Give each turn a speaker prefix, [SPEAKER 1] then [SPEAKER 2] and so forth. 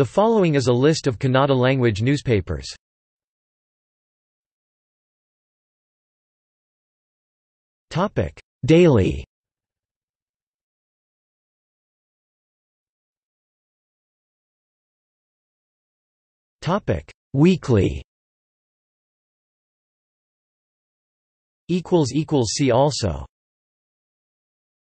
[SPEAKER 1] The following is a list of Kannada language newspapers. Topic: Daily. Topic: Weekly. Equals equals see also.